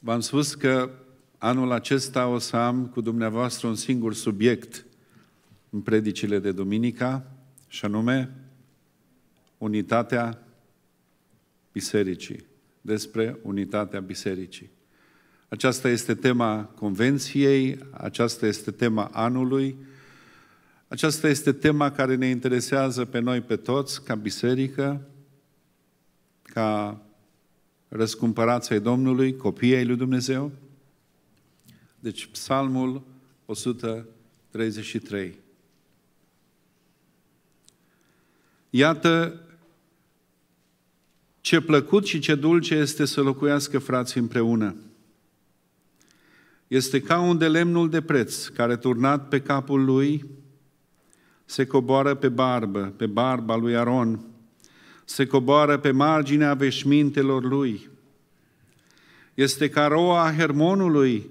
V-am spus că anul acesta o să am cu dumneavoastră un singur subiect în predicile de duminica, și anume unitatea bisericii, despre unitatea bisericii. Aceasta este tema convenției, aceasta este tema anului, aceasta este tema care ne interesează pe noi pe toți, ca biserică, ca răscumpărați ai Domnului, copiii ai lui Dumnezeu. Deci psalmul 133. Iată ce plăcut și ce dulce este să locuiască frații împreună. Este ca un de lemnul de preț care turnat pe capul lui se coboară pe barbă, pe barba lui Aron, se coboară pe marginea veșmintelor lui. Este roa Hermonului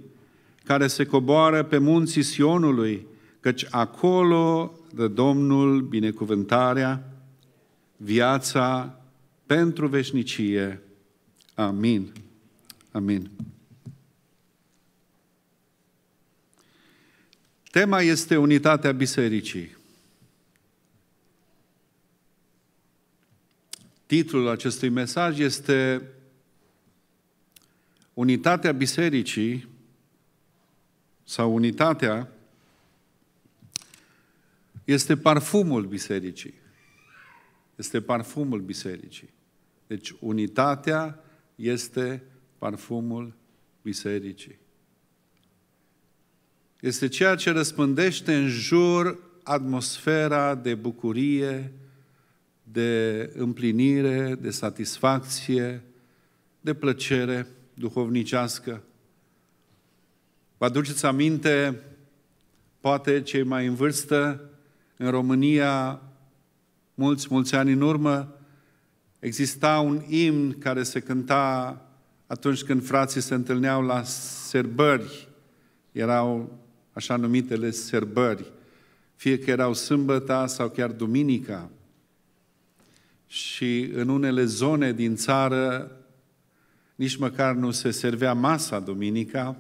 care se coboară pe munții Sionului, căci acolo dă Domnul binecuvântarea, viața pentru veșnicie. Amin. Amin. Tema este unitatea bisericii. Titlul acestui mesaj este Unitatea Bisericii sau unitatea este parfumul bisericii. Este parfumul bisericii. Deci unitatea este parfumul bisericii. Este ceea ce răspândește în jur atmosfera de bucurie, de împlinire, de satisfacție, de plăcere duhovnicească. Vă aduceți aminte, poate cei mai în vârstă, în România, mulți, mulți ani în urmă, exista un imn care se cânta atunci când frații se întâlneau la serbări. Erau așa numitele serbări, fie că erau sâmbăta sau chiar duminica și în unele zone din țară nici măcar nu se servea masa duminica.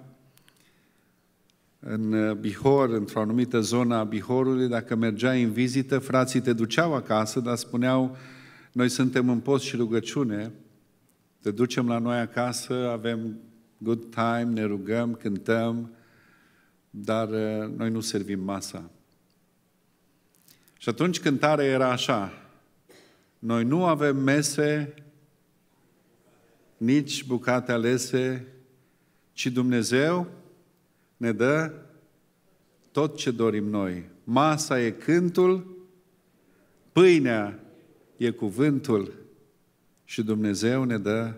În Bihor, într-o anumită zonă a Bihorului, dacă mergeai în vizită, frații te duceau acasă, dar spuneau, noi suntem în post și rugăciune, te ducem la noi acasă, avem good time, ne rugăm, cântăm, dar eh, noi nu servim masa. Și atunci cântarea era așa, noi nu avem mese, nici bucate alese, ci Dumnezeu ne dă tot ce dorim noi. Masa e cântul, pâinea e cuvântul și Dumnezeu ne dă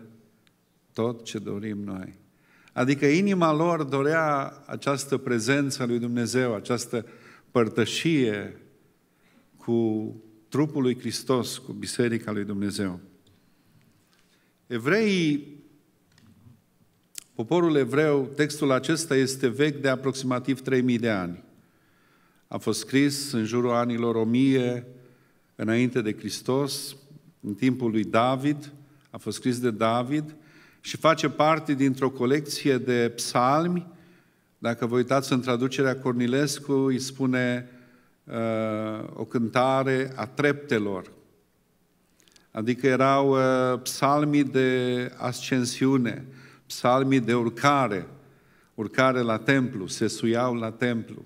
tot ce dorim noi. Adică inima lor dorea această prezență lui Dumnezeu, această părtășie cu trupul lui Hristos, cu Biserica lui Dumnezeu. Evreii, poporul evreu, textul acesta este vechi de aproximativ 3000 de ani. A fost scris în jurul anilor 1000 înainte de Hristos, în timpul lui David, a fost scris de David și face parte dintr-o colecție de psalmi. Dacă vă uitați în traducerea Cornilescu, îi spune o cântare a treptelor, adică erau uh, psalmii de ascensiune, psalmii de urcare, urcare la templu, se suiau la templu.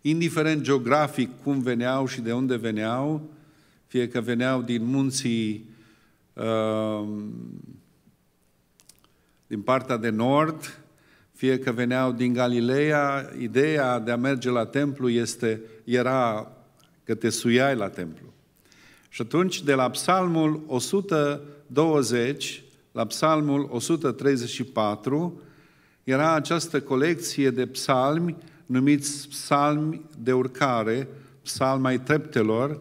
Indiferent geografic cum veneau și de unde veneau, fie că veneau din munții uh, din partea de nord, fie că veneau din Galileea, ideea de a merge la templu este, era că te suiai la templu. Și atunci, de la psalmul 120 la psalmul 134, era această colecție de psalmi numiți psalmi de urcare, psalmi ai treptelor,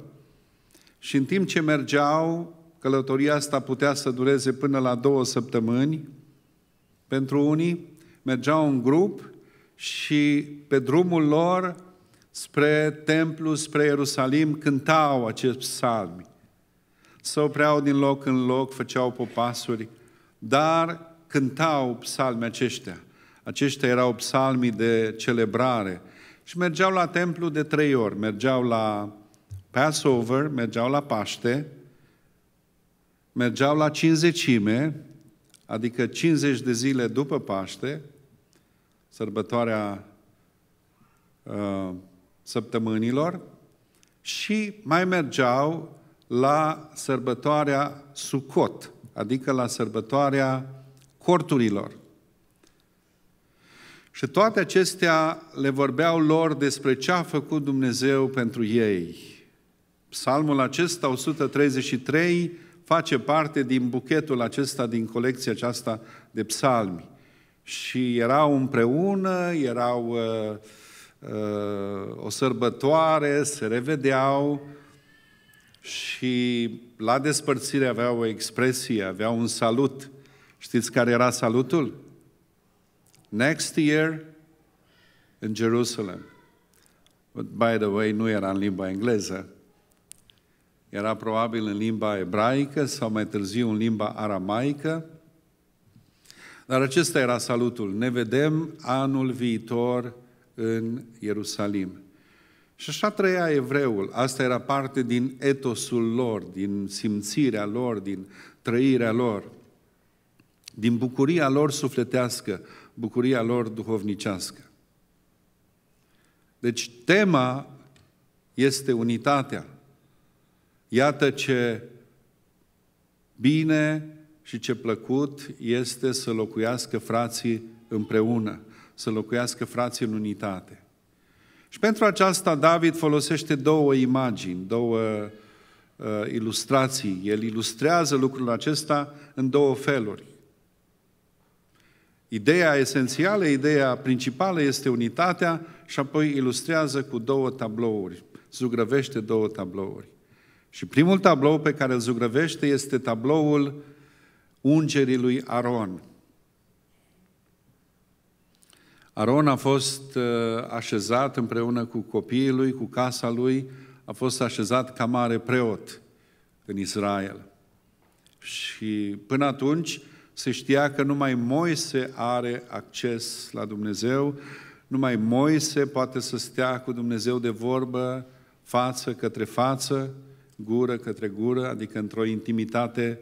și în timp ce mergeau, călătoria asta putea să dureze până la două săptămâni pentru unii, mergeau în grup și pe drumul lor spre templu, spre Ierusalim, cântau acești psalmi. Se opreau din loc în loc, făceau popasuri, dar cântau psalmi aceștia. Aceștia erau psalmii de celebrare. Și mergeau la templu de trei ori. Mergeau la Passover, mergeau la Paște, mergeau la cinzecime, adică 50 de zile după Paște, sărbătoarea uh, săptămânilor și mai mergeau la sărbătoarea Sucot, adică la sărbătoarea corturilor. Și toate acestea le vorbeau lor despre ce a făcut Dumnezeu pentru ei. Psalmul acesta, 133, face parte din buchetul acesta, din colecția aceasta de psalmi și erau împreună, erau uh, uh, o sărbătoare, se revedeau și la despărțire aveau o expresie, aveau un salut. Știți care era salutul? Next year in Jerusalem. But by the way, nu era în limba engleză. Era probabil în limba ebraică sau mai târziu în limba aramaică dar acesta era salutul. Ne vedem anul viitor în Ierusalim. Și așa trăia evreul. Asta era parte din etosul lor, din simțirea lor, din trăirea lor, din bucuria lor sufletească, bucuria lor duhovnicească. Deci tema este unitatea. Iată ce bine și ce plăcut este să locuiască frații împreună, să locuiască frații în unitate. Și pentru aceasta David folosește două imagini, două uh, ilustrații. El ilustrează lucrul acesta în două feluri. Ideea esențială, ideea principală este unitatea și apoi ilustrează cu două tablouri, zugrăvește două tablouri. Și primul tablou pe care îl zugrăvește este tabloul ungerii lui Aron. Aron a fost uh, așezat împreună cu copiii lui, cu casa lui, a fost așezat ca mare preot în Israel. Și până atunci se știa că numai Moise are acces la Dumnezeu, numai Moise poate să stea cu Dumnezeu de vorbă față către față, gură către gură, adică într-o intimitate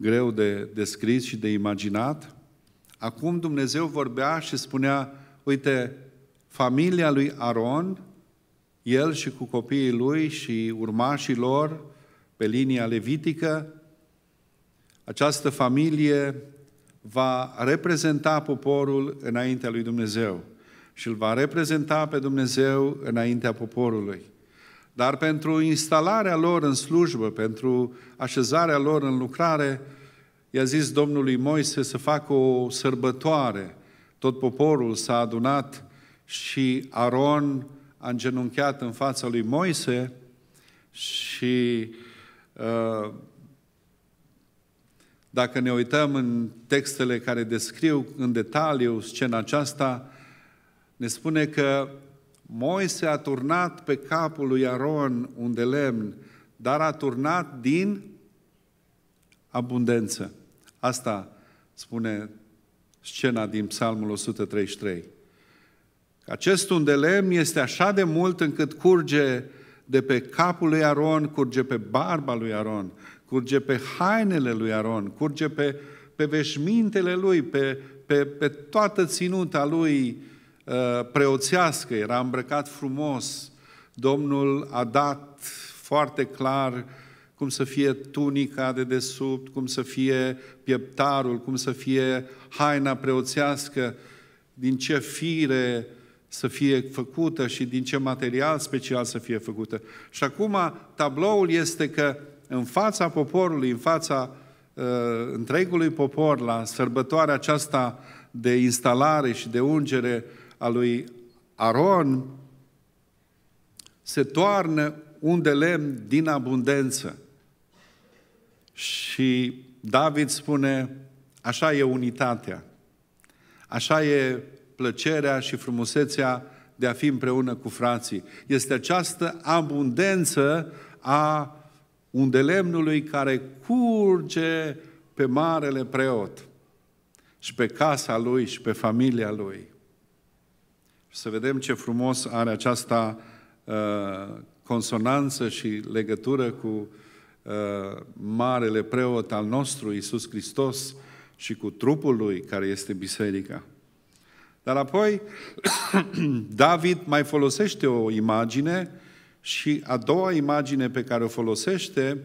greu de descris și de imaginat. Acum Dumnezeu vorbea și spunea, uite, familia lui Aron, el și cu copiii lui și urmașii lor, pe linia levitică, această familie va reprezenta poporul înaintea lui Dumnezeu și îl va reprezenta pe Dumnezeu înaintea poporului. Dar pentru instalarea lor în slujbă, pentru așezarea lor în lucrare, i-a zis Domnului Moise să facă o sărbătoare. Tot poporul s-a adunat și Aron a îngenunchiat în fața lui Moise și uh, dacă ne uităm în textele care descriu în detaliu scena aceasta, ne spune că Moise a turnat pe capul lui Aron un de lemn, dar a turnat din abundență. Asta spune scena din Psalmul 133. Acest un lemn este așa de mult încât curge de pe capul lui Aron, curge pe barba lui Aron, curge pe hainele lui Aron, curge pe, pe veșmintele lui, pe, pe, pe toată ținuta lui, Uh, preoțească, era îmbrăcat frumos. Domnul a dat foarte clar cum să fie tunica de desubt, cum să fie pieptarul, cum să fie haina preoțească, din ce fire să fie făcută și din ce material special să fie făcută. Și acum tabloul este că în fața poporului, în fața uh, întregului popor, la sărbătoarea aceasta de instalare și de ungere, a lui Aron, se toarnă un de lemn din abundență. Și David spune, așa e unitatea, așa e plăcerea și frumusețea de a fi împreună cu frații. Este această abundență a undelemnului care curge pe marele preot și pe casa lui și pe familia lui. Și să vedem ce frumos are aceasta uh, consonanță și legătură cu uh, marele preot al nostru, Isus Hristos, și cu trupul lui, care este biserica. Dar apoi, David mai folosește o imagine și a doua imagine pe care o folosește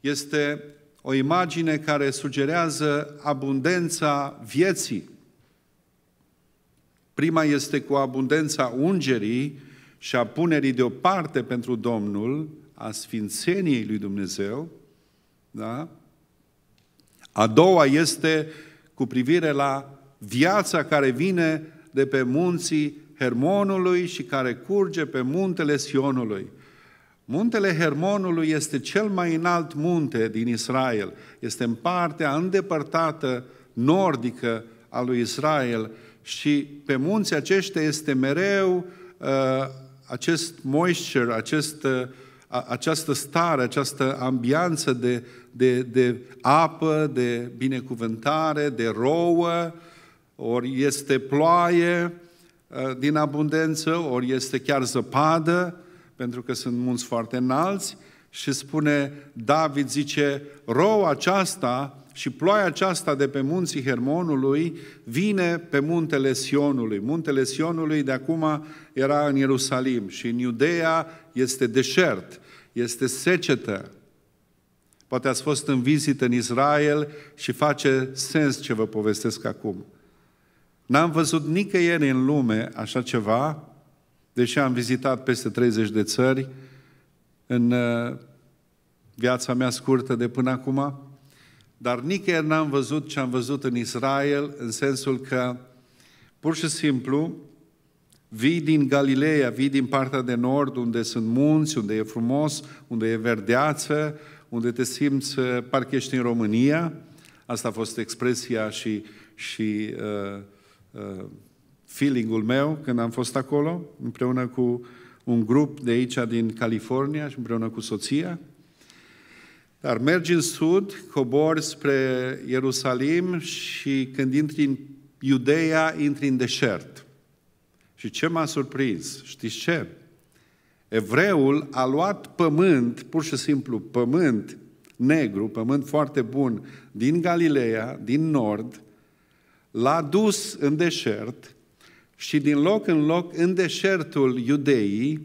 este o imagine care sugerează abundența vieții. Prima este cu abundența ungerii și a punerii deoparte pentru Domnul, a sfințeniei lui Dumnezeu, da? A doua este cu privire la viața care vine de pe munții Hermonului și care curge pe muntele Sionului. Muntele Hermonului este cel mai înalt munte din Israel. Este în partea îndepărtată nordică a lui Israel și pe munții aceștia este mereu uh, acest moisture, acest, uh, această stare, această ambianță de, de, de apă, de binecuvântare, de rouă, ori este ploaie uh, din abundență, ori este chiar zăpadă, pentru că sunt munți foarte înalți, și spune David, zice, roa aceasta și ploaia aceasta de pe munții Hermonului vine pe muntele Sionului. Muntele Sionului de acum era în Ierusalim și în Iudeea este deșert, este secetă. Poate ați fost în vizită în Israel și face sens ce vă povestesc acum. N-am văzut nicăieri în lume așa ceva, deși am vizitat peste 30 de țări în uh, viața mea scurtă de până acum, dar nicăieri n-am văzut ce am văzut în Israel, în sensul că pur și simplu vii din Galileea, vii din partea de nord, unde sunt munți, unde e frumos, unde e verdeață, unde te simți uh, parcă ești în România. Asta a fost expresia și, și uh, uh, feeling-ul meu când am fost acolo, împreună cu un grup de aici din California și împreună cu soția. Dar mergi în sud, cobori spre Ierusalim și când intri în Iudeia, intri în deșert. Și ce m-a surprins? Știți ce? Evreul a luat pământ, pur și simplu pământ negru, pământ foarte bun, din Galileea, din nord, l-a dus în deșert și din loc în loc, în deșertul Iudeii,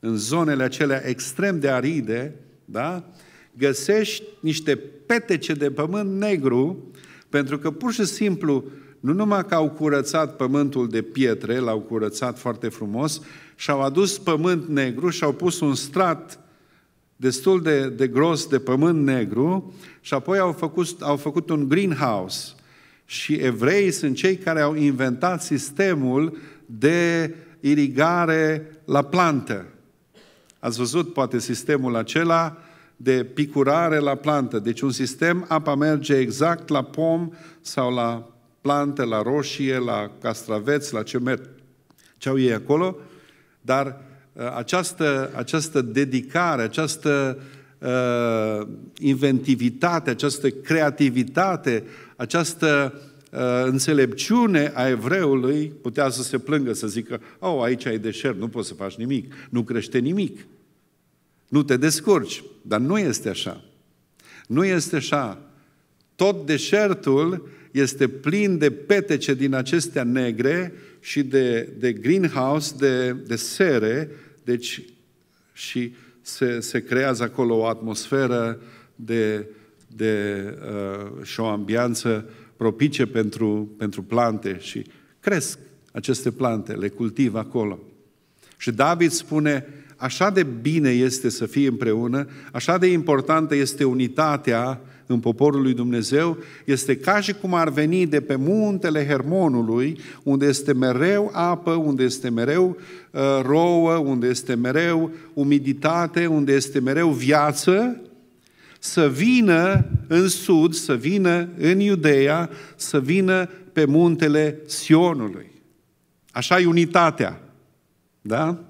în zonele acelea extrem de aride, da? găsești niște petece de pământ negru, pentru că pur și simplu nu numai că au curățat pământul de pietre, l-au curățat foarte frumos, și-au adus pământ negru și-au pus un strat destul de, de gros de pământ negru și apoi au făcut, au făcut un greenhouse. Și evreii sunt cei care au inventat sistemul de irigare la plantă. Ați văzut poate sistemul acela de picurare la plantă. Deci un sistem, apa merge exact la pom sau la plante, la roșie, la castraveți, la ce, merg, ce au ei acolo, dar uh, această, această dedicare, această uh, inventivitate, această creativitate, această uh, înțelepciune a evreului putea să se plângă, să zică, oh, aici ai deșert, nu poți să faci nimic, nu crește nimic nu te descurci. Dar nu este așa. Nu este așa. Tot deșertul este plin de petece din acestea negre și de, de greenhouse, de, de sere, deci și se, se creează acolo o atmosferă de, de, uh, și o ambianță propice pentru, pentru plante și cresc aceste plante, le cultivă acolo. Și David spune, Așa de bine este să fie împreună, așa de importantă este unitatea în poporul lui Dumnezeu, este ca și cum ar veni de pe muntele Hermonului, unde este mereu apă, unde este mereu uh, rouă, unde este mereu umiditate, unde este mereu viață, să vină în sud, să vină în Iudeea, să vină pe muntele Sionului. Așa e unitatea. Da?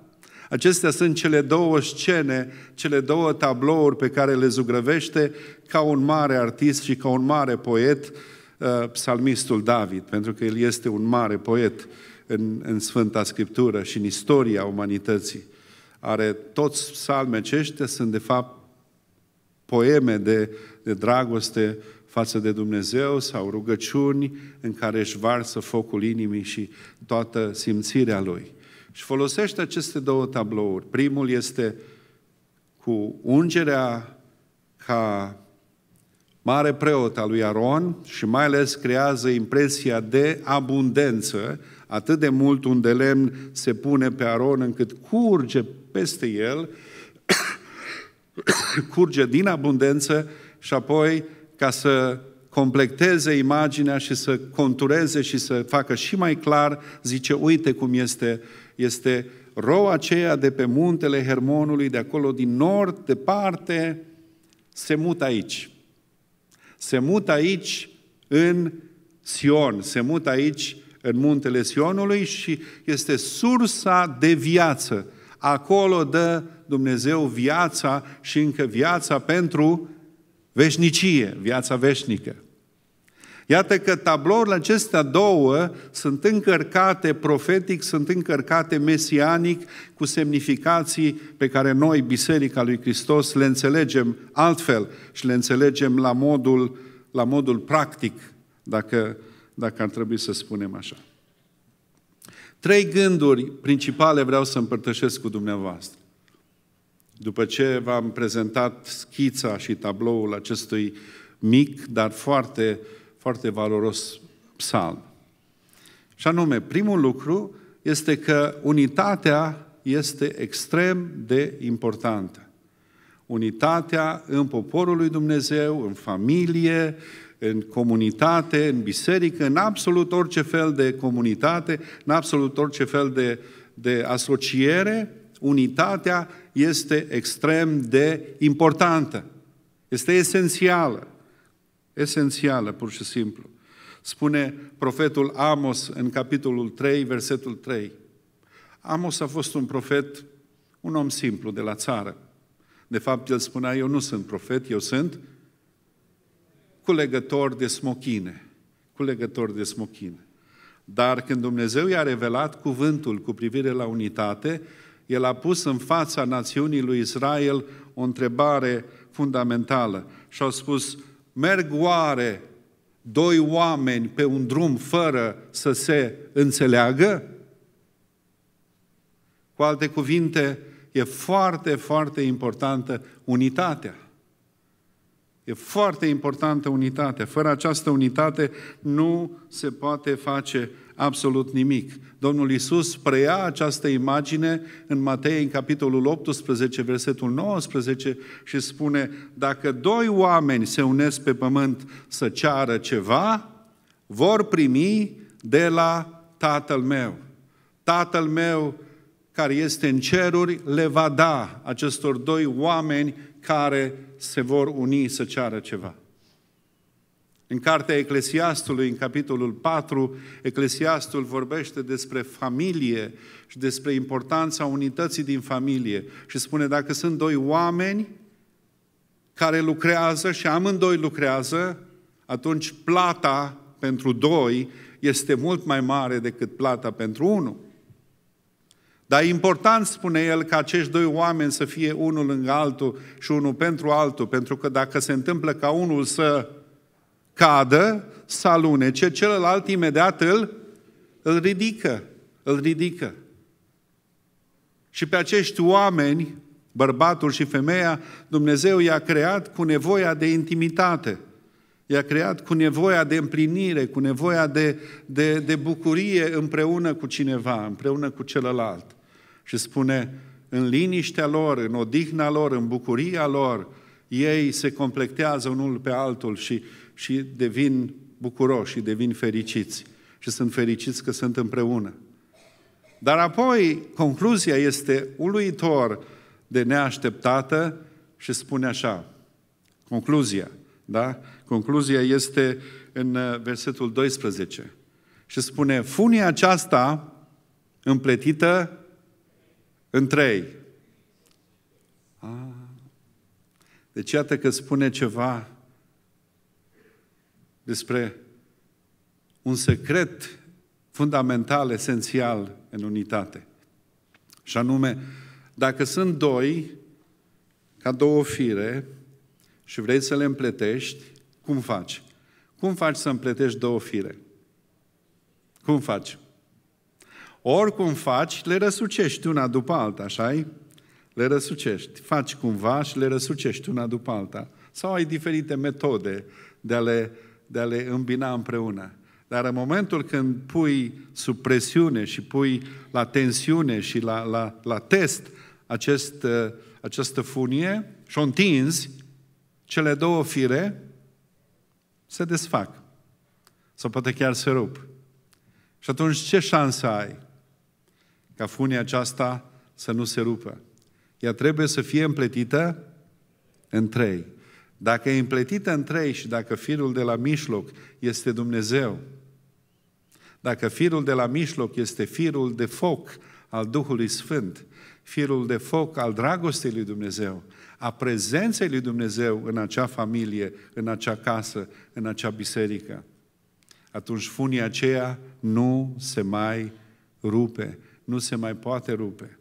Acestea sunt cele două scene, cele două tablouri pe care le zugrăvește ca un mare artist și ca un mare poet, uh, psalmistul David, pentru că el este un mare poet în, în Sfânta Scriptură și în istoria umanității. Are toți psalme aceștia, sunt de fapt poeme de, de dragoste față de Dumnezeu sau rugăciuni în care își varsă focul inimii și toată simțirea Lui. Și folosește aceste două tablouri. Primul este cu ungerea ca mare preot al lui Aron și mai ales creează impresia de abundență, atât de mult un de lemn se pune pe Aron încât curge peste el, curge din abundență și apoi ca să completeze imaginea și să contureze și să facă și mai clar, zice, uite cum este este roa aceea de pe muntele Hermonului, de acolo din nord, departe, se mută aici. Se mută aici în Sion, se mută aici în muntele Sionului și este sursa de viață. Acolo dă Dumnezeu viața și încă viața pentru veșnicie, viața veșnică. Iată că tablourile acestea două sunt încărcate profetic, sunt încărcate mesianic cu semnificații pe care noi, Biserica lui Hristos, le înțelegem altfel și le înțelegem la modul, la modul practic, dacă, dacă ar trebui să spunem așa. Trei gânduri principale vreau să împărtășesc cu dumneavoastră. După ce v-am prezentat schița și tabloul acestui mic, dar foarte uh, foarte valoros psalm. Și anume, primul lucru este că unitatea este extrem de importantă. Unitatea în poporul lui Dumnezeu, în familie, în comunitate, în biserică, în absolut orice fel de comunitate, în absolut orice fel de, de asociere, unitatea este extrem de importantă. Este esențială. Esențială, pur și simplu. Spune profetul Amos în capitolul 3, versetul 3. Amos a fost un profet, un om simplu de la țară. De fapt, el spunea, eu nu sunt profet, eu sunt culegător de smochine. Culegător de smochine. Dar când Dumnezeu i-a revelat cuvântul cu privire la unitate, el a pus în fața națiunii lui Israel o întrebare fundamentală și au spus, merg oare doi oameni pe un drum fără să se înțeleagă? Cu alte cuvinte, e foarte, foarte importantă unitatea. E foarte importantă unitatea. Fără această unitate nu se poate face absolut nimic. Domnul Iisus preia această imagine în Matei, în capitolul 18, versetul 19 și spune, dacă doi oameni se unesc pe pământ să ceară ceva, vor primi de la Tatăl meu. Tatăl meu care este în ceruri le va da acestor doi oameni care se vor uni să ceară ceva. În cartea Eclesiastului, în capitolul 4, Eclesiastul vorbește despre familie și despre importanța unității din familie și spune dacă sunt doi oameni care lucrează și amândoi lucrează, atunci plata pentru doi este mult mai mare decât plata pentru unul. Dar e important, spune el, ca acești doi oameni să fie unul lângă altul și unul pentru altul, pentru că dacă se întâmplă ca unul să cadă, să alunece, celălalt imediat îl, îl ridică, îl ridică. Și pe acești oameni, bărbatul și femeia, Dumnezeu i-a creat cu nevoia de intimitate. I-a creat cu nevoia de împlinire, cu nevoia de, de, de bucurie împreună cu cineva, împreună cu celălalt. Și spune, în liniștea lor, în odihna lor, în bucuria lor, ei se complectează unul pe altul și și devin bucuroși și devin fericiți. Și sunt fericiți că sunt împreună. Dar apoi, concluzia este uluitor de neașteptată și spune așa. Concluzia, da? Concluzia este în uh, versetul 12. Și spune, funia aceasta împletită în trei. Ah. Deci iată că spune ceva despre un secret fundamental, esențial în unitate. Și anume, dacă sunt doi, ca două fire, și vrei să le împletești, cum faci? Cum faci să împletești două fire? Cum faci? Oricum faci, le răsucești una după alta, așa -i? Le răsucești. Faci cumva și le răsucești una după alta. Sau ai diferite metode de a le de a le îmbina împreună. Dar în momentul când pui sub presiune și pui la tensiune și la, la, la test acest, uh, această funie și o întinzi, cele două fire se desfac. Sau poate chiar se rup. Și atunci ce șansă ai ca funia aceasta să nu se rupă? Ea trebuie să fie împletită în trei. Dacă e împletită în trei și dacă firul de la mijloc este Dumnezeu, dacă firul de la mijloc este firul de foc al Duhului Sfânt, firul de foc al dragostei lui Dumnezeu, a prezenței lui Dumnezeu în acea familie, în acea casă, în acea biserică, atunci funia aceea nu se mai rupe, nu se mai poate rupe.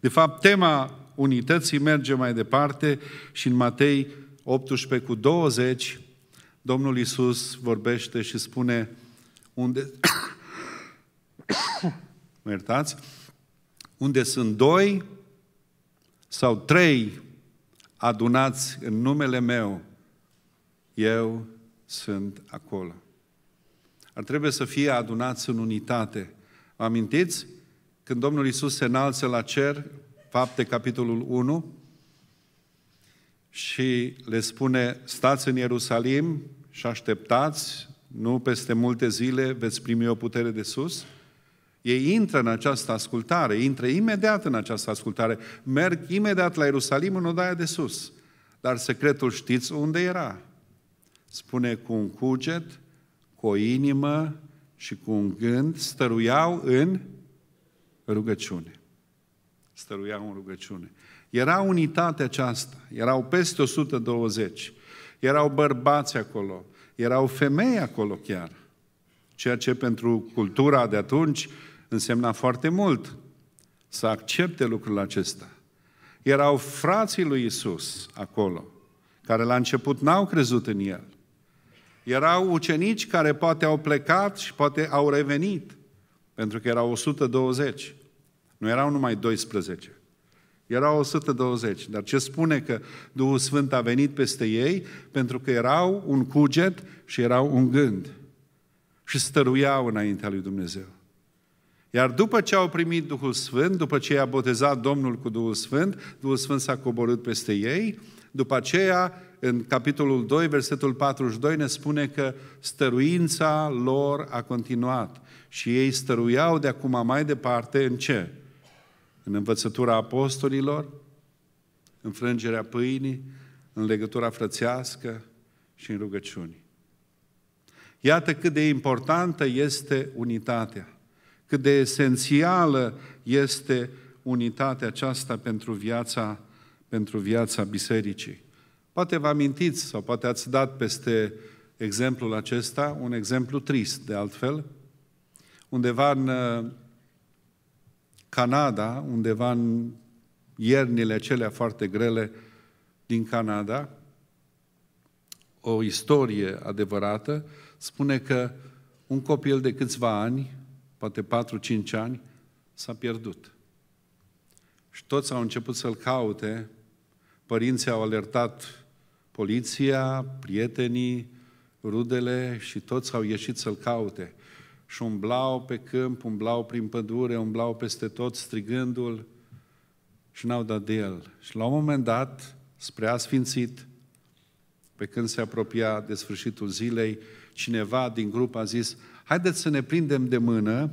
De fapt, tema unității merge mai departe și în Matei 18 cu 20, Domnul Iisus vorbește și spune unde... mă iertați? Unde sunt doi sau trei adunați în numele meu, eu sunt acolo. Ar trebui să fie adunați în unitate. Vă amintiți? Când Domnul Isus se înalță la cer, Fapte, capitolul 1, și le spune, stați în Ierusalim și așteptați, nu peste multe zile veți primi o putere de sus. Ei intră în această ascultare, intră imediat în această ascultare, merg imediat la Ierusalim în odaia de sus. Dar secretul știți unde era? Spune cu un cuget, cu o inimă și cu un gând, stăruiau în rugăciune stăruiau în rugăciune. Era unitate aceasta, erau peste 120, erau bărbați acolo, erau femei acolo chiar, ceea ce pentru cultura de atunci însemna foarte mult să accepte lucrul acesta. Erau frații lui Isus acolo, care la început n-au crezut în el. Erau ucenici care poate au plecat și poate au revenit, pentru că erau 120. Nu erau numai 12, erau 120, dar ce spune că Duhul Sfânt a venit peste ei? Pentru că erau un cuget și erau un gând. Și stăruiau înaintea lui Dumnezeu. Iar după ce au primit Duhul Sfânt, după ce i-a botezat Domnul cu Duhul Sfânt, Duhul Sfânt s-a coborât peste ei, după aceea, în capitolul 2, versetul 42, ne spune că stăruința lor a continuat și ei stăruiau de acum mai departe în ce? în învățătura apostolilor, în frângerea pâinii, în legătura frățească și în rugăciuni. Iată cât de importantă este unitatea, cât de esențială este unitatea aceasta pentru viața, pentru viața bisericii. Poate vă amintiți sau poate ați dat peste exemplul acesta, un exemplu trist de altfel, undeva în Canada, undeva în iernile acelea foarte grele din Canada, o istorie adevărată, spune că un copil de câțiva ani, poate 4-5 ani, s-a pierdut. Și toți au început să-l caute, părinții au alertat poliția, prietenii, rudele și toți au ieșit să-l caute și umblau pe câmp, umblau prin pădure, umblau peste tot strigându-l și n-au dat de el. Și la un moment dat, spre asfințit, pe când se apropia de sfârșitul zilei, cineva din grup a zis, haideți să ne prindem de mână,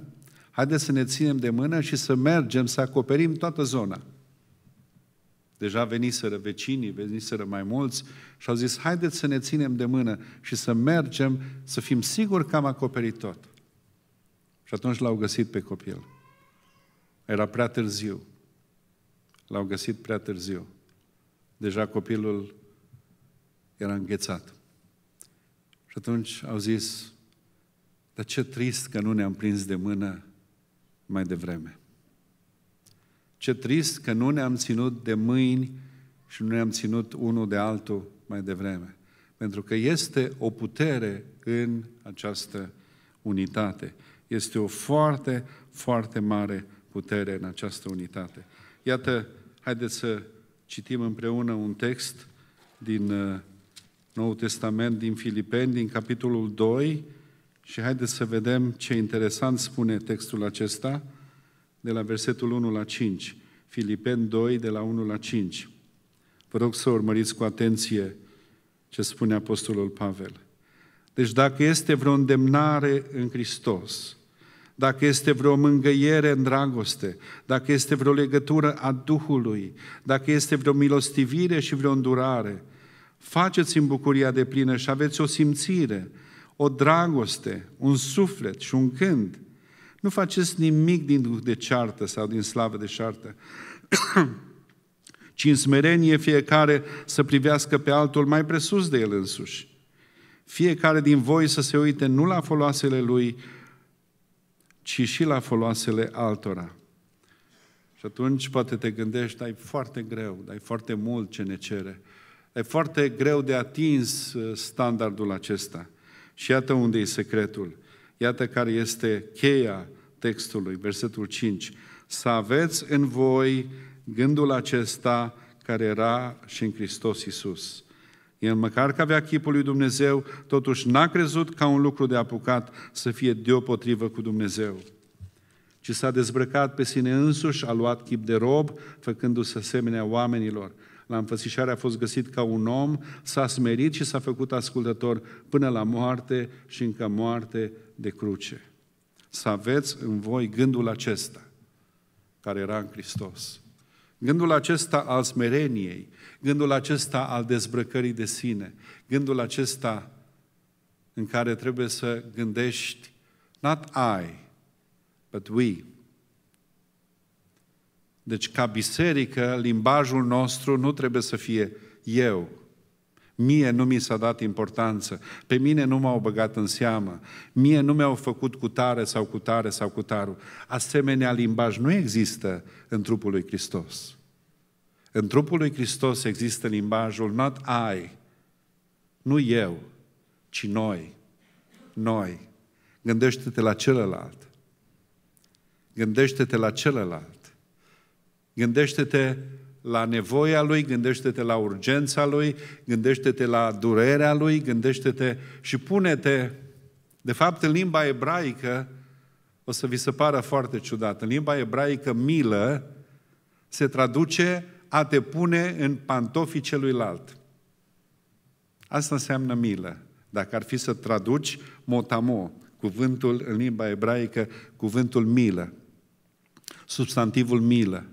haideți să ne ținem de mână și să mergem, să acoperim toată zona. Deja veniseră vecinii, veniseră mai mulți și au zis, haideți să ne ținem de mână și să mergem, să fim siguri că am acoperit tot. Și atunci l-au găsit pe copil. Era prea târziu. L-au găsit prea târziu. Deja copilul era înghețat. Și atunci au zis, dar ce trist că nu ne-am prins de mână mai devreme. Ce trist că nu ne-am ținut de mâini și nu ne-am ținut unul de altul mai devreme. Pentru că este o putere în această unitate. Este o foarte, foarte mare putere în această unitate. Iată, haideți să citim împreună un text din uh, Noul Testament, din Filipeni, din capitolul 2 și haideți să vedem ce interesant spune textul acesta de la versetul 1 la 5. Filipeni 2, de la 1 la 5. Vă rog să urmăriți cu atenție ce spune Apostolul Pavel. Deci dacă este vreo îndemnare în Hristos, dacă este vreo mângăiere în dragoste, dacă este vreo legătură a Duhului, dacă este vreo milostivire și vreo îndurare, faceți în bucuria de plină și aveți o simțire, o dragoste, un suflet și un gând. Nu faceți nimic din duh de ceartă sau din slavă de ceartă, ci în smerenie fiecare să privească pe altul mai presus de el însuși fiecare din voi să se uite nu la foloasele lui, ci și la foloasele altora. Și atunci poate te gândești, ai foarte greu, ai foarte mult ce ne cere. E foarte greu de atins uh, standardul acesta. Și iată unde e secretul. Iată care este cheia textului, versetul 5. Să aveți în voi gândul acesta care era și în Hristos Iisus. El, măcar că avea chipul lui Dumnezeu, totuși n-a crezut ca un lucru de apucat să fie deopotrivă cu Dumnezeu, ci s-a dezbrăcat pe sine însuși, a luat chip de rob, făcându-se asemenea oamenilor. La înfățișare a fost găsit ca un om, s-a smerit și s-a făcut ascultător până la moarte și încă moarte de cruce. Să aveți în voi gândul acesta, care era în Hristos. Gândul acesta al smereniei, Gândul acesta al dezbrăcării de sine, gândul acesta în care trebuie să gândești not I, but we. Deci, ca biserică, limbajul nostru nu trebuie să fie eu. Mie nu mi s-a dat importanță, pe mine nu m-au băgat în seamă, mie nu mi-au făcut cu tare sau cu tare sau cu tarul. Asemenea limbaj nu există în trupul lui Hristos. În trupul lui Hristos există limbajul not I, nu eu, ci noi, noi. Gândește-te la celălalt. Gândește-te la celălalt. Gândește-te la nevoia lui, gândește-te la urgența lui, gândește-te la durerea lui, gândește-te și pune-te. De fapt, în limba ebraică, o să vi se pară foarte ciudat, în limba ebraică, milă se traduce a te pune în pantofii celuilalt. Asta înseamnă milă. Dacă ar fi să traduci motamo, cuvântul în limba ebraică, cuvântul milă, substantivul milă,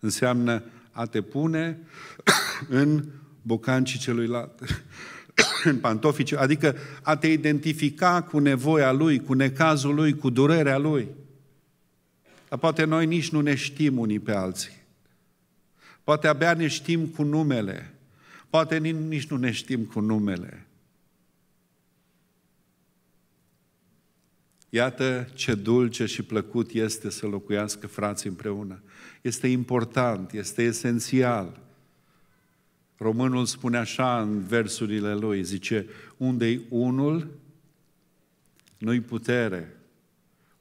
înseamnă a te pune în bocancii celuilalt, în pantofii, adică a te identifica cu nevoia lui, cu necazul lui, cu durerea lui. Dar poate noi nici nu ne știm unii pe alții. Poate abia ne știm cu numele. Poate nici nu ne știm cu numele. Iată ce dulce și plăcut este să locuiască frații împreună. Este important, este esențial. Românul spune așa în versurile lui, zice, unde-i unul, nu-i putere.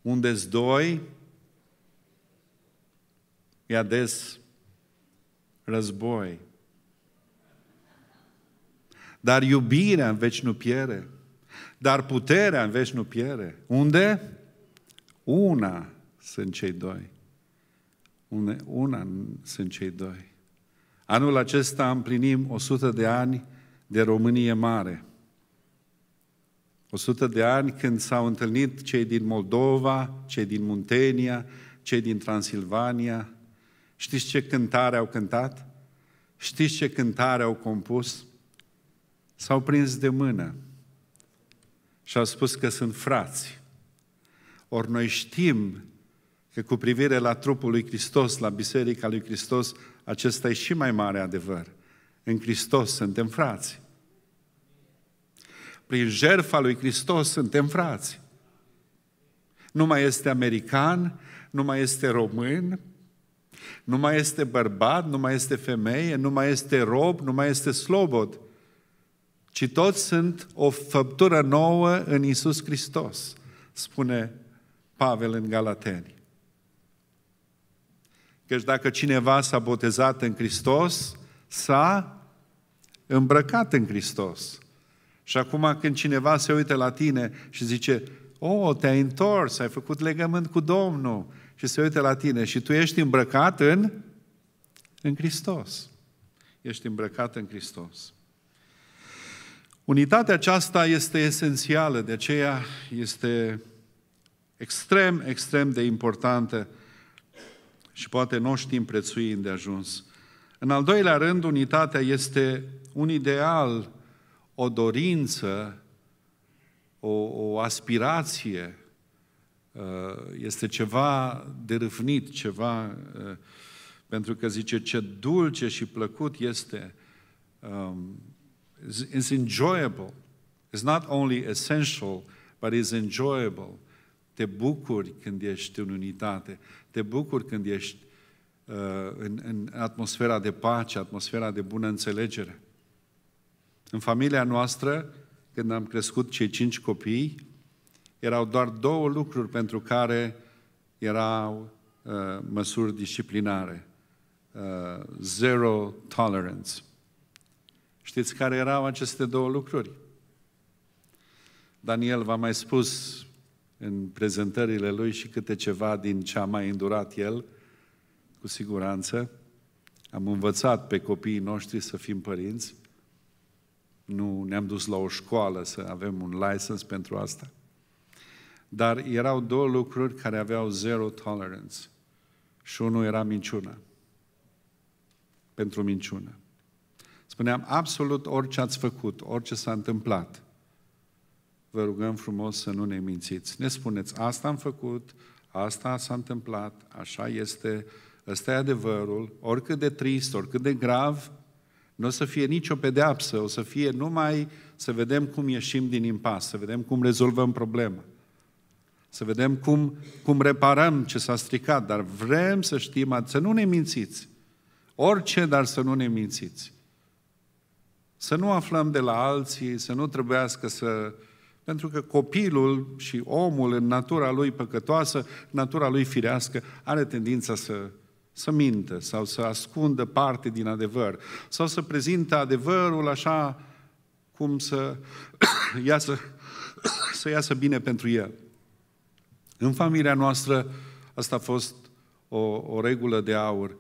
Unde-s doi, e ades război. Dar iubirea în veci nu piere. Dar puterea în veci nu piere. Unde? Una sunt cei doi. Una sunt cei doi. Anul acesta împlinim 100 de ani de Românie Mare. 100 de ani când s-au întâlnit cei din Moldova, cei din Muntenia, cei din Transilvania, Știți ce cântare au cântat? Știți ce cântare au compus? S-au prins de mână și au spus că sunt frați. Ori noi știm că cu privire la trupul lui Hristos, la biserica lui Hristos, acesta e și mai mare adevăr. În Hristos suntem frați. Prin jertfa lui Hristos suntem frați. Nu mai este american, nu mai este român, nu mai este bărbat, nu mai este femeie, nu mai este rob, nu mai este slobod, ci toți sunt o făptură nouă în Isus Hristos, spune Pavel în Galateni. Căci dacă cineva s-a botezat în Hristos, s-a îmbrăcat în Hristos. Și acum când cineva se uită la tine și zice, o, oh, te-ai întors, ai făcut legământ cu Domnul, și se uite la tine și tu ești îmbrăcat în, în Hristos. Ești îmbrăcat în Hristos. Unitatea aceasta este esențială, de aceea este extrem, extrem de importantă și poate nu știm prețui ajuns. În al doilea rând, unitatea este un ideal, o dorință, o, o aspirație, Uh, este ceva râvnit, ceva, uh, pentru că zice ce dulce și plăcut este, um, It's is enjoyable. It's not only essential, but is enjoyable. Te bucuri când ești în unitate, te bucuri când ești uh, în, în atmosfera de pace, atmosfera de bună înțelegere. În familia noastră, când am crescut cei cinci copii, erau doar două lucruri pentru care erau uh, măsuri disciplinare. Uh, zero tolerance. Știți care erau aceste două lucruri? Daniel v-a mai spus în prezentările lui și câte ceva din ce a mai îndurat el, cu siguranță. Am învățat pe copiii noștri să fim părinți. Nu ne-am dus la o școală să avem un license pentru asta. Dar erau două lucruri care aveau zero tolerance. Și unul era minciuna. Pentru minciună. Spuneam, absolut orice ați făcut, orice s-a întâmplat, vă rugăm frumos să nu ne mințiți. Ne spuneți, asta am făcut, asta s-a întâmplat, așa este, ăsta e adevărul, oricât de trist, oricât de grav, nu o să fie nicio pedeapsă, o să fie numai să vedem cum ieșim din impas, să vedem cum rezolvăm problema să vedem cum, cum reparăm ce s-a stricat, dar vrem să știm, să nu ne mințiți. Orice, dar să nu ne mințiți. Să nu aflăm de la alții, să nu trebuiască să... Pentru că copilul și omul, în natura lui păcătoasă, natura lui firească, are tendința să, să mintă sau să ascundă parte din adevăr sau să prezintă adevărul așa cum să iasă, să iasă bine pentru el. În familia noastră, asta a fost o, o regulă de aur,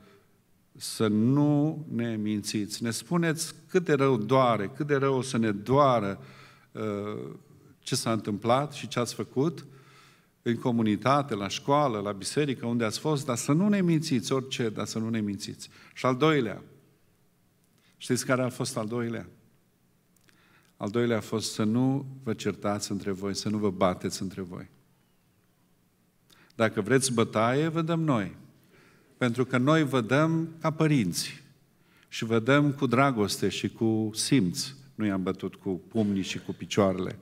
să nu ne mințiți. Ne spuneți cât de rău doare, cât de rău o să ne doară uh, ce s-a întâmplat și ce ați făcut în comunitate, la școală, la biserică, unde ați fost, dar să nu ne mințiți orice, dar să nu ne mințiți. Și al doilea, știți care a fost al doilea? Al doilea a fost să nu vă certați între voi, să nu vă bateți între voi. Dacă vreți bătaie, vă dăm noi. Pentru că noi vă dăm ca părinți și vă dăm cu dragoste și cu simț. Nu i-am bătut cu pumnii și cu picioarele,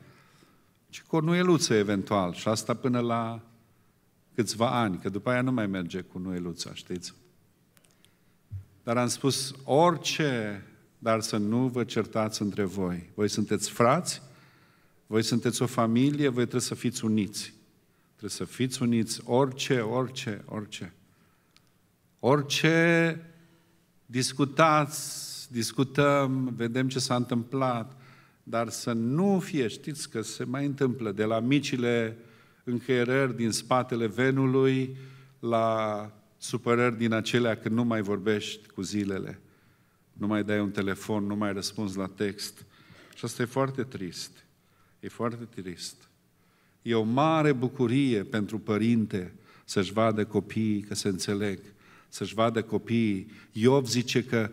ci cornuieluță eventual. Și asta până la câțiva ani, că după aia nu mai merge cu nuieluța, știți? Dar am spus orice, dar să nu vă certați între voi. Voi sunteți frați, voi sunteți o familie, voi trebuie să fiți uniți. Trebuie să fiți uniți orice, orice, orice. Orice discutați, discutăm, vedem ce s-a întâmplat, dar să nu fie, știți că se mai întâmplă, de la micile încăierări din spatele venului la supărări din acelea când nu mai vorbești cu zilele, nu mai dai un telefon, nu mai răspunzi la text. Și asta e foarte trist. E foarte trist. E o mare bucurie pentru părinte să-și vadă copiii că se înțeleg, să-și vadă copiii. Iov zice că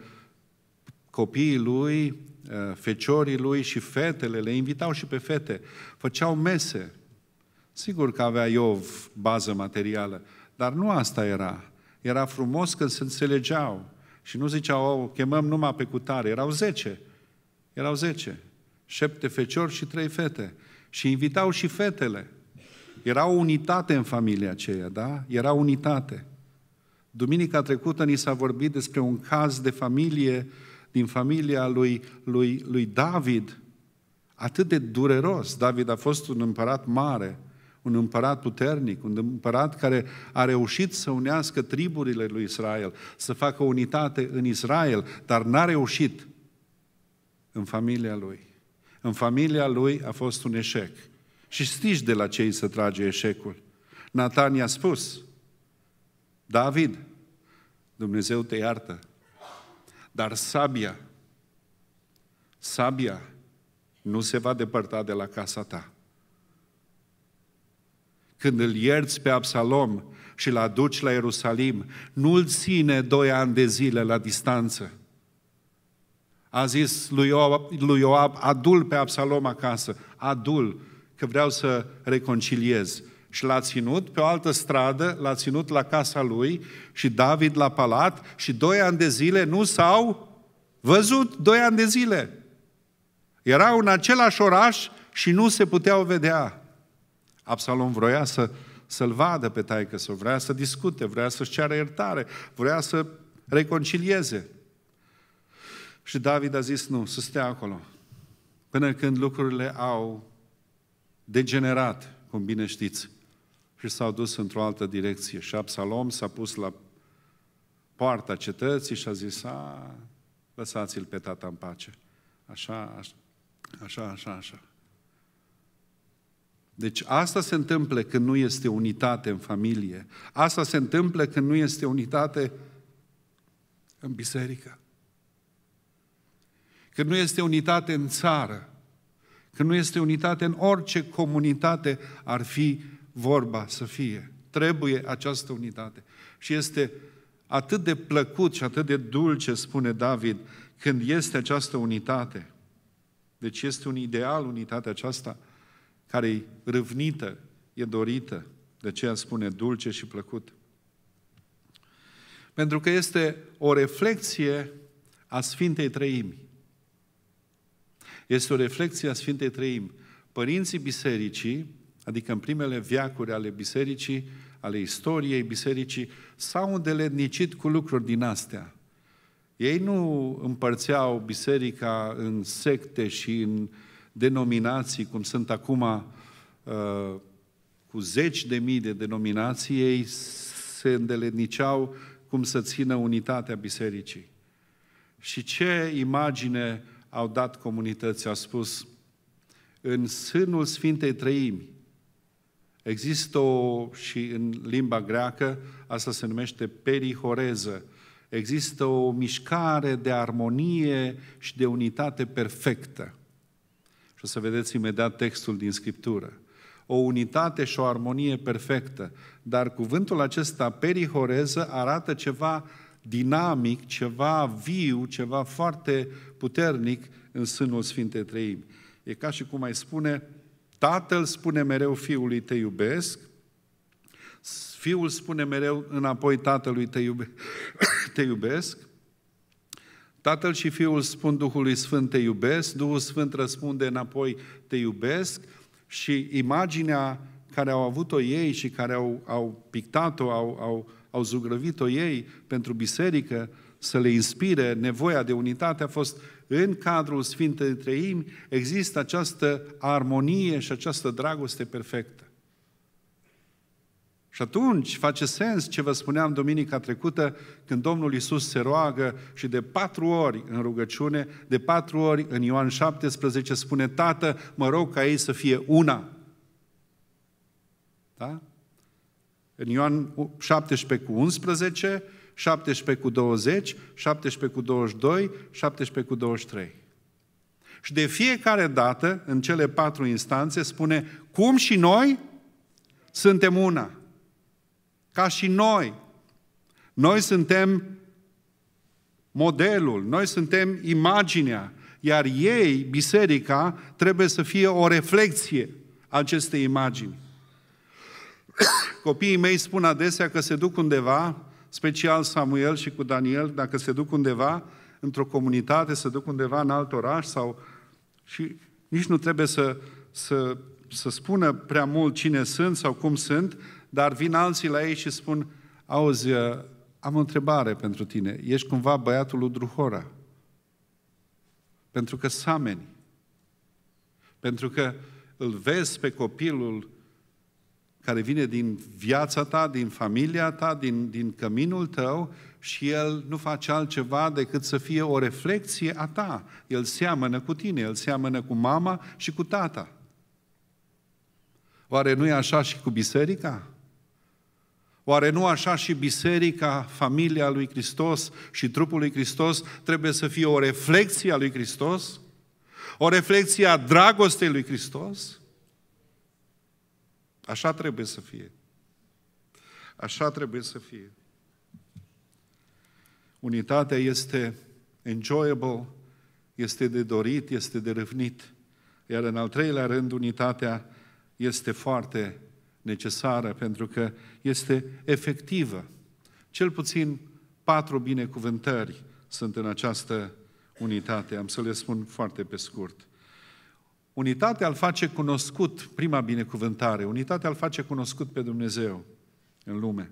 copiii lui, ă, feciorii lui și fetele, le invitau și pe fete, făceau mese. Sigur că avea Iov bază materială, dar nu asta era. Era frumos când se înțelegeau. Și nu ziceau, oh, chemăm numai pe cutare. Erau zece. Erau zece. Șapte feciori și trei fete. Și invitau și fetele. Era o unitate în familia aceea, da? Era unitate. Duminica trecută ni s-a vorbit despre un caz de familie din familia lui, lui, lui David, atât de dureros. David a fost un împărat mare, un împărat puternic, un împărat care a reușit să unească triburile lui Israel, să facă unitate în Israel, dar n-a reușit în familia lui. În familia lui a fost un eșec. Și știți de la ce îi se trage eșecul. Natan i-a spus, David, Dumnezeu te iartă, dar sabia, sabia nu se va depărta de la casa ta. Când îl ierți pe Absalom și îl aduci la Ierusalim, nu-l ține doi ani de zile la distanță a zis lui Ioab, lui Ioab adul pe Absalom acasă, adul, că vreau să reconciliez. Și l-a ținut pe o altă stradă, l-a ținut la casa lui și David la palat și doi ani de zile nu s-au văzut, doi ani de zile. Erau în același oraș și nu se puteau vedea. Absalom vroia să, să-l vadă pe taică să vrea să discute, vrea să-și ceară iertare, vrea să reconcilieze. Și David a zis, nu, să stea acolo. Până când lucrurile au degenerat, cum bine știți, și s-au dus într-o altă direcție. Și Absalom s-a pus la poarta cetății și a zis, a, lăsați-l pe tata în pace. Așa, așa, așa, așa. așa. Deci asta se întâmplă când nu este unitate în familie. Asta se întâmplă când nu este unitate în biserică când nu este unitate în țară, când nu este unitate în orice comunitate ar fi vorba să fie. Trebuie această unitate. Și este atât de plăcut și atât de dulce, spune David, când este această unitate. Deci este un ideal unitatea aceasta care e râvnită, e dorită. De aceea spune dulce și plăcut. Pentru că este o reflexie a Sfintei Trăimii. Este o reflexie a Sfintei Trăim. Părinții bisericii, adică în primele viacuri ale bisericii, ale istoriei bisericii, s-au îndeletnicit cu lucruri din astea. Ei nu împărțeau biserica în secte și în denominații, cum sunt acum uh, cu zeci de mii de denominații, ei se îndeletniceau cum să țină unitatea bisericii. Și ce imagine au dat comunității, a spus, în sânul Sfintei Trăimi există o, și în limba greacă, asta se numește perihoreză, există o mișcare de armonie și de unitate perfectă. Și o să vedeți imediat textul din Scriptură. O unitate și o armonie perfectă. Dar cuvântul acesta, perihoreză, arată ceva dinamic, ceva viu, ceva foarte puternic în sânul Sfintei Treimi. E ca și cum ai spune, Tatăl spune mereu Fiului te iubesc, Fiul spune mereu înapoi Tatălui te, iube, te iubesc, Tatăl și Fiul spun Duhului Sfânt te iubesc, Duhul Sfânt răspunde înapoi te iubesc și imaginea care au avut-o ei și care au, au pictat-o, au, au au zugrăvit-o ei pentru biserică, să le inspire nevoia de unitate a fost în cadrul Sfintei Treimi există această armonie și această dragoste perfectă. Și atunci face sens ce vă spuneam duminica trecută, când Domnul Isus se roagă și de patru ori în rugăciune, de patru ori în Ioan 17 spune, Tată, mă rog ca ei să fie una. Da? În Ioan 17 cu 11, 17 cu 20, 17 cu 22, 17 cu 23. Și de fiecare dată, în cele patru instanțe, spune, cum și noi suntem una. Ca și noi. Noi suntem modelul, noi suntem imaginea, iar ei, biserica, trebuie să fie o reflexie a acestei imagini. Copiii mei spun adesea că se duc undeva, special Samuel și cu Daniel, dacă se duc undeva, într-o comunitate, se duc undeva în alt oraș sau... Și nici nu trebuie să, să, să spună prea mult cine sunt sau cum sunt, dar vin alții la ei și spun, auzi, uh, am o întrebare pentru tine, ești cumva băiatul lui Druhora. Pentru că sameni. Pentru că îl vezi pe copilul care vine din viața ta, din familia ta, din, din căminul tău și el nu face altceva decât să fie o reflexie a ta. El seamănă cu tine, el seamănă cu mama și cu tata. Oare nu e așa și cu biserica? Oare nu așa și biserica, familia lui Hristos și trupul lui Hristos trebuie să fie o reflexie a lui Hristos? O reflexie a dragostei lui Hristos? Așa trebuie să fie. Așa trebuie să fie. Unitatea este enjoyable, este de dorit, este de răvnit. Iar în al treilea rând, unitatea este foarte necesară pentru că este efectivă. Cel puțin patru binecuvântări sunt în această unitate. Am să le spun foarte pe scurt. Unitatea îl face cunoscut, prima binecuvântare, unitatea îl face cunoscut pe Dumnezeu în lume.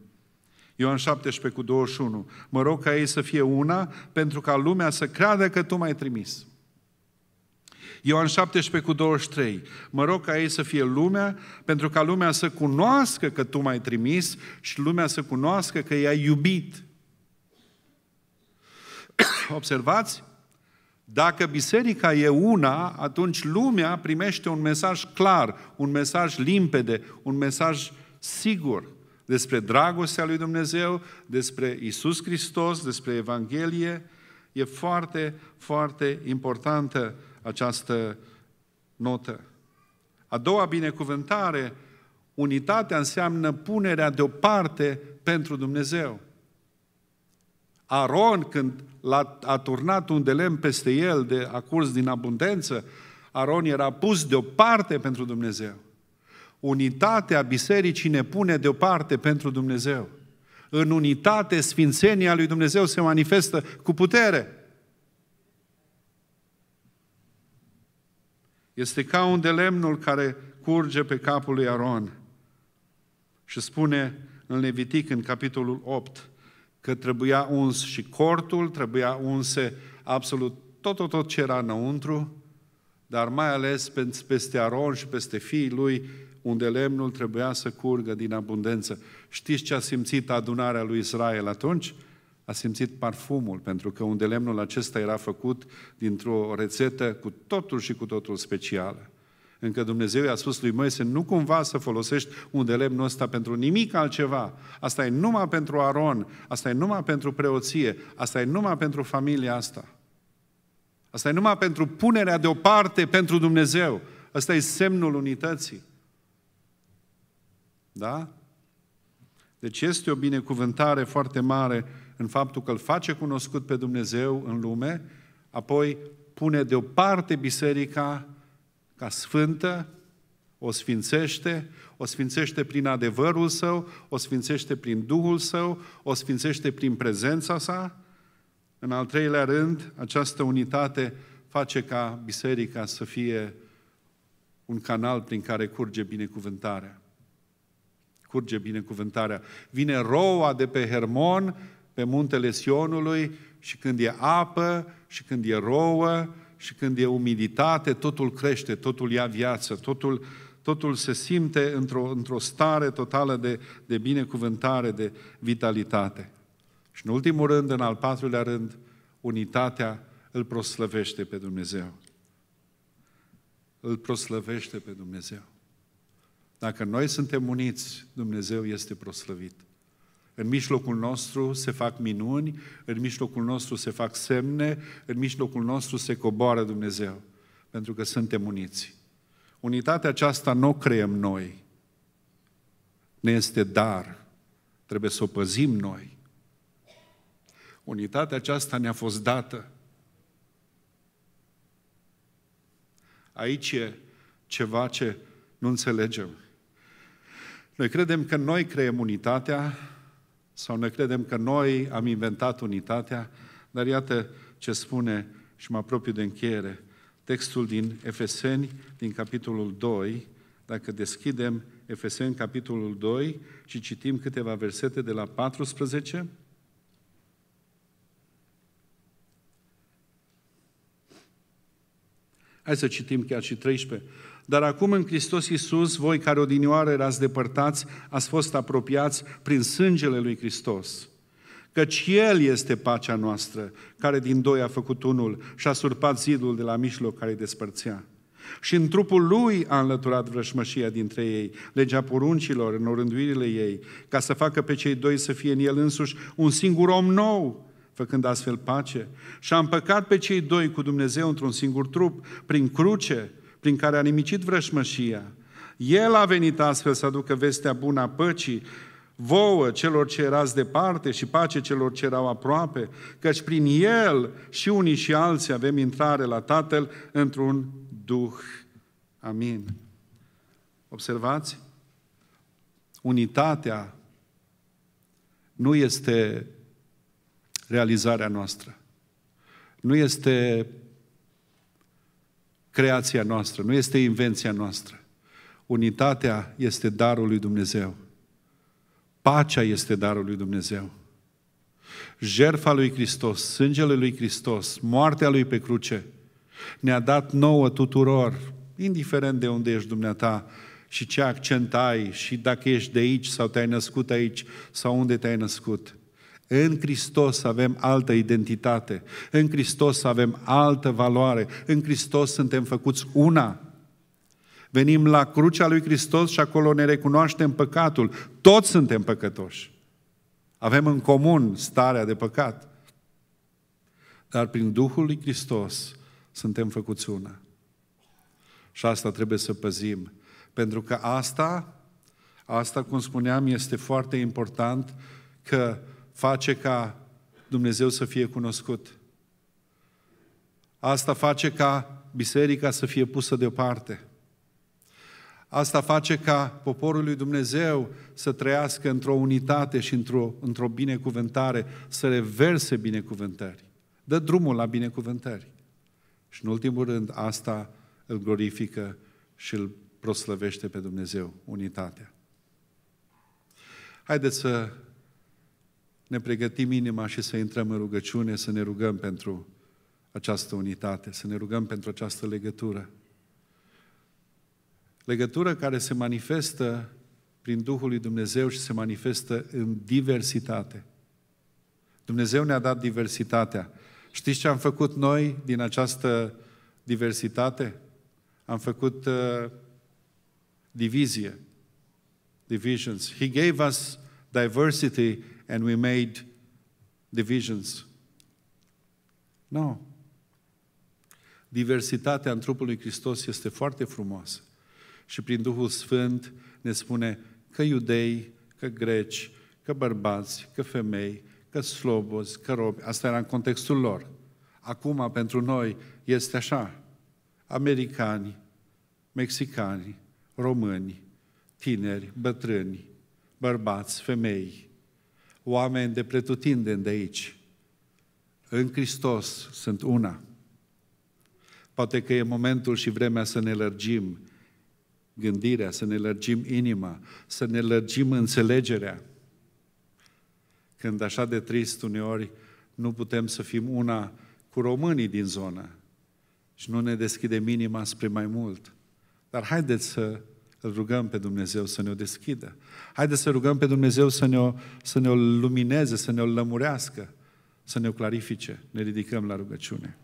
Ioan 17 cu 21. Mă rog ca ei să fie una, pentru ca lumea să creadă că tu m-ai trimis. Ioan 17 cu 23. Mă rog ca ei să fie lumea, pentru ca lumea să cunoască că tu m-ai trimis și lumea să cunoască că i-ai iubit. Observați? Dacă biserica e una, atunci lumea primește un mesaj clar, un mesaj limpede, un mesaj sigur despre dragostea lui Dumnezeu, despre Isus Hristos, despre Evanghelie. E foarte, foarte importantă această notă. A doua binecuvântare, unitatea înseamnă punerea deoparte pentru Dumnezeu. Aron, când l-a, a turnat un de lemn peste el, de, a curs din abundență, Aron era pus deoparte pentru Dumnezeu. Unitatea bisericii ne pune deoparte pentru Dumnezeu. În unitate, sfințenia lui Dumnezeu se manifestă cu putere. Este ca un de lemnul care curge pe capul lui Aron. Și spune în Levitic, în capitolul 8, că trebuia uns și cortul, trebuia unse absolut tot, tot, tot ce era înăuntru, dar mai ales peste Aron și peste fiii lui, unde lemnul trebuia să curgă din abundență. Știți ce a simțit adunarea lui Israel atunci? A simțit parfumul, pentru că unde lemnul acesta era făcut dintr-o rețetă cu totul și cu totul specială. Încă Dumnezeu i-a spus lui Moise, nu cumva să folosești un de lemnul ăsta pentru nimic altceva. Asta e numai pentru Aron, asta e numai pentru preoție, asta e numai pentru familia asta. Asta e numai pentru punerea deoparte pentru Dumnezeu. Asta e semnul unității. Da? Deci este o binecuvântare foarte mare în faptul că îl face cunoscut pe Dumnezeu în lume, apoi pune deoparte biserica ca sfântă, o sfințește, o sfințește prin adevărul său, o sfințește prin Duhul său, o sfințește prin prezența sa. În al treilea rând, această unitate face ca biserica să fie un canal prin care curge binecuvântarea. Curge binecuvântarea. Vine roa de pe Hermon, pe muntele Sionului, și când e apă, și când e rouă, și când e umiditate, totul crește, totul ia viață, totul, totul se simte într-o, într stare totală de, de binecuvântare, de vitalitate. Și în ultimul rând, în al patrulea rând, unitatea îl proslăvește pe Dumnezeu. Îl proslăvește pe Dumnezeu. Dacă noi suntem uniți, Dumnezeu este proslăvit. În mijlocul nostru se fac minuni, în mijlocul nostru se fac semne, în mijlocul nostru se coboară Dumnezeu, pentru că suntem uniți. Unitatea aceasta nu o creăm noi. Ne este dar. Trebuie să o păzim noi. Unitatea aceasta ne-a fost dată. Aici e ceva ce nu înțelegem. Noi credem că noi creăm unitatea, sau ne credem că noi am inventat unitatea, dar iată ce spune, și mă apropiu de încheiere, textul din Efeseni, din capitolul 2, dacă deschidem Efeseni, capitolul 2, și citim câteva versete de la 14, Hai să citim chiar și 13. Dar acum în Hristos Iisus, voi care odinioară erați depărtați, ați fost apropiați prin sângele lui Hristos. Căci El este pacea noastră, care din doi a făcut unul și a surpat zidul de la mijloc care îi despărțea. Și în trupul lui a înlăturat vrășmășia dintre ei, legea poruncilor, orânduirile ei, ca să facă pe cei doi să fie în el însuși un singur om nou, făcând astfel pace. Și a împăcat pe cei doi cu Dumnezeu într-un singur trup, prin cruce, prin care a nimicit vrășmășia. El a venit astfel să aducă vestea bună a păcii, vouă celor ce erați departe și pace celor ce erau aproape, căci prin El și unii și alții avem intrare la Tatăl într-un Duh. Amin. Observați? Unitatea nu este realizarea noastră. Nu este creația noastră, nu este invenția noastră. Unitatea este darul lui Dumnezeu. Pacea este darul lui Dumnezeu. Jerfa lui Hristos, sângele lui Hristos, moartea lui pe cruce, ne-a dat nouă tuturor, indiferent de unde ești dumneata și ce accent ai și dacă ești de aici sau te-ai născut aici sau unde te-ai născut – în Hristos avem altă identitate, în Hristos avem altă valoare, în Hristos suntem făcuți una. Venim la crucea lui Hristos și acolo ne recunoaștem păcatul. Toți suntem păcătoși. Avem în comun starea de păcat. Dar prin Duhul lui Hristos suntem făcuți una. Și asta trebuie să păzim. Pentru că asta, asta, cum spuneam, este foarte important că face ca Dumnezeu să fie cunoscut. Asta face ca biserica să fie pusă deoparte. Asta face ca poporul lui Dumnezeu să trăiască într-o unitate și într-o, într-o binecuvântare, să reverse binecuvântări. Dă drumul la binecuvântări. Și în ultimul rând, asta îl glorifică și îl proslăvește pe Dumnezeu, unitatea. Haideți să ne pregătim inima și să intrăm în rugăciune, să ne rugăm pentru această unitate, să ne rugăm pentru această legătură. Legătură care se manifestă prin Duhul lui Dumnezeu și se manifestă în diversitate. Dumnezeu ne-a dat diversitatea. Știți ce am făcut noi din această diversitate? Am făcut uh, divizie. Divisions. He gave us diversity and we made divisions. Nu. No. Diversitatea în trupul lui Hristos este foarte frumoasă. Și prin Duhul Sfânt ne spune că iudei, că greci, că bărbați, că femei, că slobozi, că robi. Asta era în contextul lor. Acum, pentru noi, este așa. Americani, mexicani, români, tineri, bătrâni, bărbați, femei, oameni de pretutindeni de aici. În Hristos sunt una. Poate că e momentul și vremea să ne lărgim gândirea, să ne lărgim inima, să ne lărgim înțelegerea. Când așa de trist uneori nu putem să fim una cu românii din zonă și nu ne deschidem inima spre mai mult. Dar haideți să îl rugăm pe Dumnezeu să ne-o deschidă. Haideți să rugăm pe Dumnezeu să ne-o, să ne-o lumineze, să ne-o lămurească, să ne-o clarifice. Ne ridicăm la rugăciune.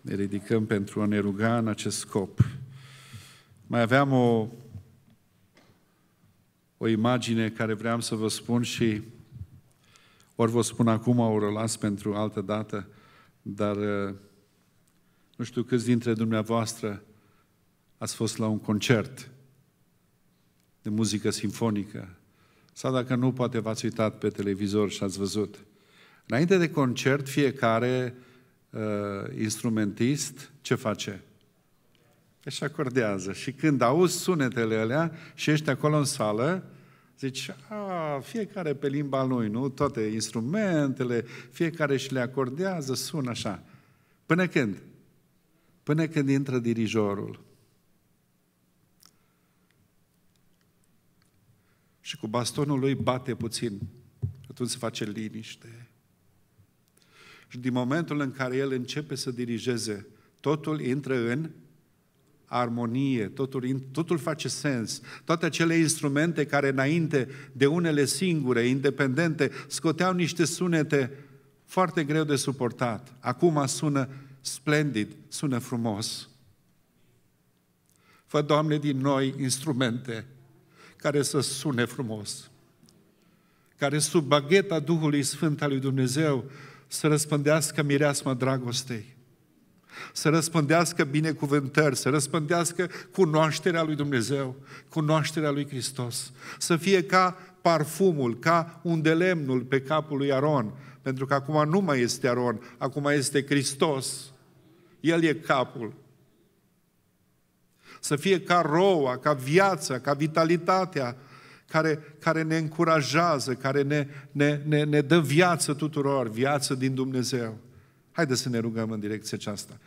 Ne ridicăm pentru a ne ruga în acest scop. Mai aveam o, o imagine care vreau să vă spun și ori vă spun acum, ori o las pentru altă dată, dar uh, nu știu câți dintre dumneavoastră ați fost la un concert de muzică simfonică sau dacă nu, poate v-ați uitat pe televizor și ați văzut. Înainte de concert, fiecare uh, instrumentist ce face? Își acordează. Și când auzi sunetele alea și ești acolo în sală, Zici, a, fiecare pe limba lui, nu? Toate instrumentele, fiecare și le acordează, sună așa. Până când? Până când intră dirijorul. și cu bastonul lui bate puțin. Atunci se face liniște. Și din momentul în care el începe să dirigeze, totul intră în armonie, totul, totul face sens. Toate acele instrumente care înainte, de unele singure, independente, scoteau niște sunete foarte greu de suportat. Acum sună splendid, sună frumos. Fă, Doamne, din noi instrumente care să sune frumos, care sub bagheta Duhului Sfânt al lui Dumnezeu să răspândească mireasma dragostei, să răspândească binecuvântări, să răspândească cunoașterea lui Dumnezeu, cunoașterea lui Hristos, să fie ca parfumul, ca un lemnul pe capul lui Aron, pentru că acum nu mai este Aron, acum este Hristos. El e capul să fie ca roa, ca viața, ca vitalitatea care, care ne încurajează, care ne, ne, ne, ne dă viață tuturor, viață din Dumnezeu. Haideți să ne rugăm în direcția aceasta.